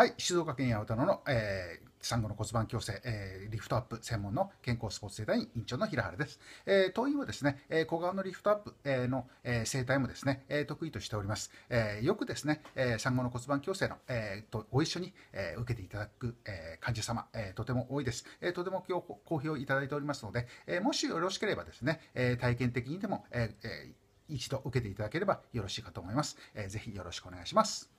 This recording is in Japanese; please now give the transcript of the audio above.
はい、静岡県八幡野の、えー、産後の骨盤矯正、えー、リフトアップ専門の健康スポーツ整体院院長の平原です。えー、当院はですね、えー、小顔のリフトアップ、えー、の、えー、整体もですね、えー、得意としております。えー、よくですね、えー、産後の骨盤矯正の、えー、とご一緒に、えー、受けていただく、えー、患者様、えー、とても多いです。えー、とても今日好評いただいておりますので、えー、もしよろしければですね、えー、体験的にでも、ええー、一度受けていただければよろしいかと思います。えー、ぜひよろしくお願いします。